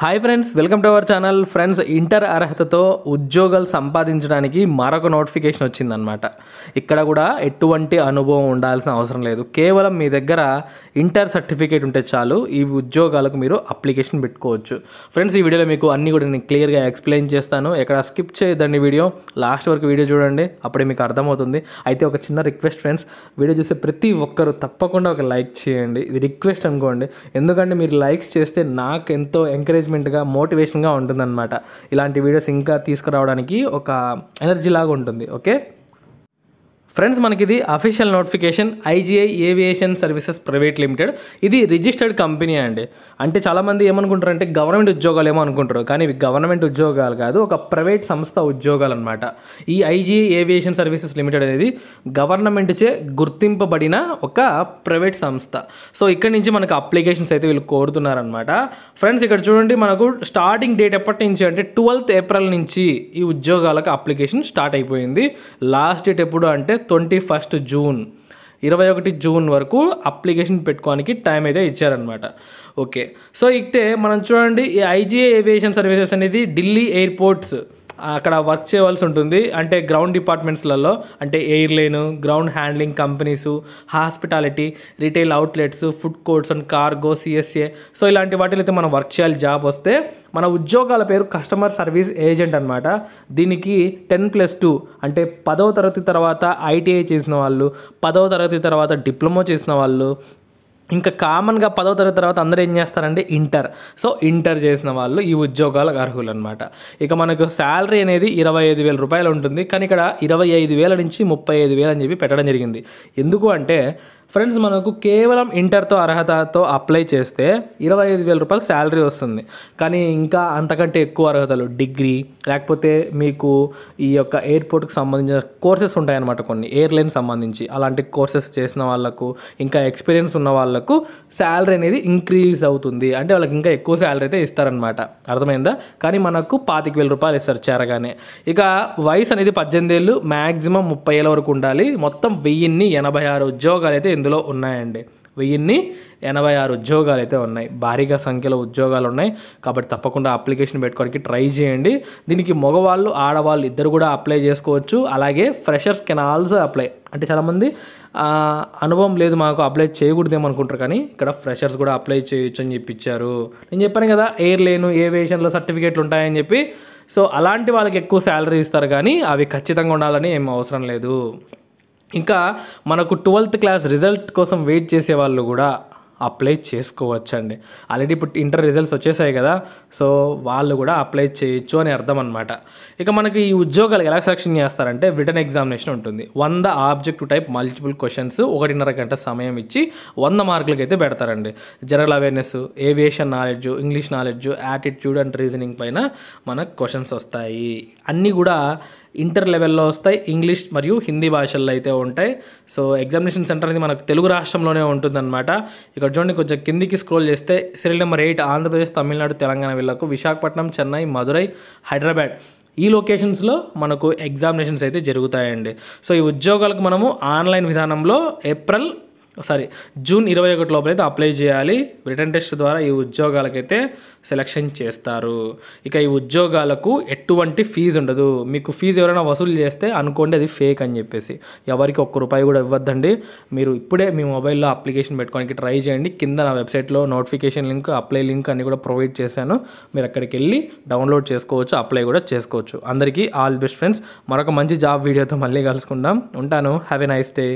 hi friends welcome to our channel friends inter అర్హతతో ఉద్యోగాలు సంపాదించడానికి మరొక నోటిఫికేషన్ వచ్చిందనమాట ఇక్కడ కూడా ఎటువంటి అనుభవం ఉండాల్సిన అవసరం లేదు కేవలం మీ దగ్గర ఇంటర్ సర్టిఫికేట్ ఉంటే చాలు ఈ ఉద్యోగాలకు మీరు అప్లికేషన్ పెట్టుకోవచ్చు ఫ్రెండ్స్ ఈ వీడియోలో మీకు అన్నీ కూడా నేను క్లియర్గా ఎక్స్ప్లెయిన్ చేస్తాను ఎక్కడ స్కిప్ చేయొద్దండి వీడియో లాస్ట్ వరకు వీడియో చూడండి అప్పుడే మీకు అర్థమవుతుంది అయితే ఒక చిన్న రిక్వెస్ట్ ఫ్రెండ్స్ వీడియో చూసే ప్రతి ఒక్కరు తప్పకుండా ఒక లైక్ చేయండి ఇది రిక్వెస్ట్ అనుకోండి ఎందుకంటే మీరు లైక్స్ చేస్తే నాకు ఎంతో ఎంకరేజ్ ఎంకరేజ్మెంట్గా మోటివేషన్గా ఉంటుందన్నమాట ఇలాంటి వీడియోస్ ఇంకా తీసుకురావడానికి ఒక ఎనర్జీ లాగా ఉంటుంది ఓకే ఫ్రెండ్స్ మనకి ఇది official notification IGI aviation services private limited ఇది రిజిస్టర్డ్ కంపెనీ అండి అంటే చాలామంది ఏమనుకుంటారు అంటే గవర్నమెంట్ ఉద్యోగాలు ఏమో అనుకుంటారు కానీ ఇవి గవర్నమెంట్ ఉద్యోగాలు కాదు ఒక ప్రైవేట్ సంస్థ ఉద్యోగాలు అనమాట ఈ ఐజీఐ ఏవియేషన్ సర్వీసెస్ లిమిటెడ్ అనేది గవర్నమెంట్చే గుర్తింపబడిన ఒక ప్రైవేట్ సంస్థ సో ఇక్కడ నుంచి మనకు అప్లికేషన్స్ అయితే వీళ్ళు కోరుతున్నారనమాట ఫ్రెండ్స్ ఇక్కడ చూడండి మనకు స్టార్టింగ్ డేట్ ఎప్పటి నుంచి అంటే ట్వెల్త్ ఏప్రిల్ నుంచి ఈ ఉద్యోగాలకు అప్లికేషన్ స్టార్ట్ అయిపోయింది లాస్ట్ డేట్ ఎప్పుడు అంటే ట్వంటీ ఫస్ట్ జూన్ ఇరవై ఒకటి జూన్ వరకు అప్లికేషన్ పెట్టుకోవడానికి టైం అయితే ఇచ్చారనమాట ఓకే సో ఇస్తే మనం చూడండి ఈ ఐజీఏ ఏవియేషన్ సర్వీసెస్ అనేది ఢిల్లీ ఎయిర్పోర్ట్స్ అక్కడ వర్క్ చేయవలసి ఉంటుంది అంటే గ్రౌండ్ డిపార్ట్మెంట్స్లలో అంటే airline ground handling companies hospitality retail outlets food courts and cargo CSA so ఇలాంటి వాటిలో అయితే మనం వర్క్ చేయాలి జాబ్ వస్తే మన ఉద్యోగాల పేరు కస్టమర్ సర్వీస్ ఏజెంట్ అనమాట దీనికి టెన్ ప్లస్ టూ అంటే పదవ తరగతి తర్వాత ఐటీఐ చేసిన వాళ్ళు పదవ తరగతి తర్వాత డిప్లొమా చేసిన వాళ్ళు ఇంకా కామన్గా పదవ తరగతి తర్వాత అందరూ ఏం చేస్తారంటే ఇంటర్ సో ఇంటర్ చేసిన వాళ్ళు ఈ ఉద్యోగాలకు అర్హులు అనమాట ఇక మనకు శాలరీ అనేది ఇరవై ఐదు వేల రూపాయలు ఉంటుంది కానీ ఇక్కడ ఇరవై ఐదు వేల నుంచి ముప్పై ఐదు వేలు అని చెప్పి పెట్టడం జరిగింది ఎందుకు అంటే ఫ్రెండ్స్ మనకు కేవలం ఇంటర్తో అర్హతతో అప్లై చేస్తే ఇరవై ఐదు వేల రూపాయలు శాలరీ వస్తుంది కానీ ఇంకా అంతకంటే ఎక్కువ అర్హతలు డిగ్రీ లేకపోతే మీకు ఈ యొక్క ఎయిర్పోర్ట్కి సంబంధించిన కోర్సెస్ ఉంటాయన్నమాట కొన్ని ఎయిర్లైన్ సంబంధించి అలాంటి కోర్సెస్ చేసిన వాళ్ళకు ఇంకా ఎక్స్పీరియన్స్ ఉన్న వాళ్ళకు శాలరీ అనేది ఇంక్రీజ్ అవుతుంది అంటే వాళ్ళకి ఇంకా ఎక్కువ శాలరీ అయితే ఇస్తారనమాట అర్థమైందా కానీ మనకు పాతిక వేల రూపాయలు ఇస్తారు చేరగానే ఇక వయసు అనేది పద్దెనిమిది ఏళ్ళు మ్యాక్సిమం ముప్పై ఏళ్ళ వరకు ఉండాలి మొత్తం వెయ్యిన్ని ఎనభై ఆరు ఉద్యోగాలు అయితే ఇందులో ఉన్నాయండి వెయ్యిన్ని ఎనభై ఆరు ఉద్యోగాలు అయితే ఉన్నాయి భారీగా సంఖ్యలో ఉద్యోగాలు ఉన్నాయి కాబట్టి తప్పకుండా అప్లికేషన్ పెట్టుకోవడానికి ట్రై చేయండి దీనికి మగవాళ్ళు ఆడవాళ్ళు ఇద్దరు కూడా అప్లై చేసుకోవచ్చు అలాగే ఫ్రెషర్స్ కెన్ ఆల్సో అప్లై అంటే చాలామంది అనుభవం లేదు మాకు అప్లై చేయకూడదేమో అనుకుంటారు కానీ ఇక్కడ ఫ్రెషర్స్ కూడా అప్లై చేయొచ్చు అని చెప్పిచ్చారు నేను చెప్పాను కదా ఏ ఏవియేషన్లో సర్టిఫికేట్లు ఉంటాయని చెప్పి సో అలాంటి వాళ్ళకి ఎక్కువ శాలరీ ఇస్తారు కానీ అవి ఖచ్చితంగా ఉండాలని ఏం అవసరం లేదు ఇంకా మనకు ట్వెల్త్ క్లాస్ రిజల్ట్ కోసం వెయిట్ చేసే వాళ్ళు కూడా అప్లై చేసుకోవచ్చండి ఆల్రెడీ ఇప్పుడు ఇంటర్ రిజల్ట్స్ వచ్చేసాయి కదా సో వాళ్ళు కూడా అప్లై చేయొచ్చు అని అర్థం అనమాట ఇక మనకి ఈ ఉద్యోగాలు ఎలా సెలక్షన్ చేస్తారంటే రిటర్న్ ఎగ్జామినేషన్ ఉంటుంది వంద ఆబ్జెక్ట్ టైప్ మల్టిపుల్ క్వశ్చన్స్ ఒకటిన్నర గంట సమయం ఇచ్చి వంద మార్కులకి అయితే పెడతారండి general awareness aviation knowledge English knowledge attitude and reasoning పైన మనకు క్వశ్చన్స్ వస్తాయి అన్నీ కూడా ఇంటర్ లెవెల్లో వస్తాయి ఇంగ్లీష్ మరియు హిందీ భాషల్లో అయితే ఉంటాయి సో ఎగ్జామినేషన్ సెంటర్ అనేది మనకు తెలుగు రాష్ట్రంలోనే ఉంటుందన్నమాట ఇక్కడ చూడండి కొంచెం కిందికి స్క్రోల్ చేస్తే serial number eight Andhra Pradesh Tamil Nadu Telangana వీళ్ళకు విశాఖపట్నం చెన్నై మధురై హైదరాబాద్ ఈ లొకేషన్స్లో మనకు ఎగ్జామినేషన్స్ అయితే జరుగుతాయండి సో ఈ ఉద్యోగాలకు మనము ఆన్లైన్ విధానంలో ఏప్రిల్ సారీ జూన్ ఇరవై ఒకటి లోపలైతే అప్లై చేయాలి రిటర్న్ టెస్ట్ ద్వారా ఈ ఉద్యోగాలకైతే సెలక్షన్ చేస్తారు ఇక ఈ ఉద్యోగాలకు ఎటువంటి ఫీజు ఉండదు మీకు ఫీజు ఎవరైనా వసూలు చేస్తే అనుకోండి అది ఫేక్ అని చెప్పేసి ఎవరికి ఒక్క రూపాయి కూడా ఇవ్వద్దండి మీరు ఇప్పుడే మీ మొబైల్లో అప్లికేషన్ పెట్టుకోవడానికి ట్రై చేయండి కింద నా వెబ్సైట్లో నోటిఫికేషన్ లింక్ అప్లై లింక్ అన్నీ కూడా ప్రొవైడ్ చేశాను మీరు అక్కడికి వెళ్ళి డౌన్లోడ్ చేసుకోవచ్చు అప్లై కూడా చేసుకోవచ్చు అందరికీ ఆల్ బెస్ట్ ఫ్రెండ్స్ మరొక మంచి జాబ్ వీడియోతో మళ్ళీ కలుసుకుందాం ఉంటాను హ్యావ్ ఎ నైస్ డే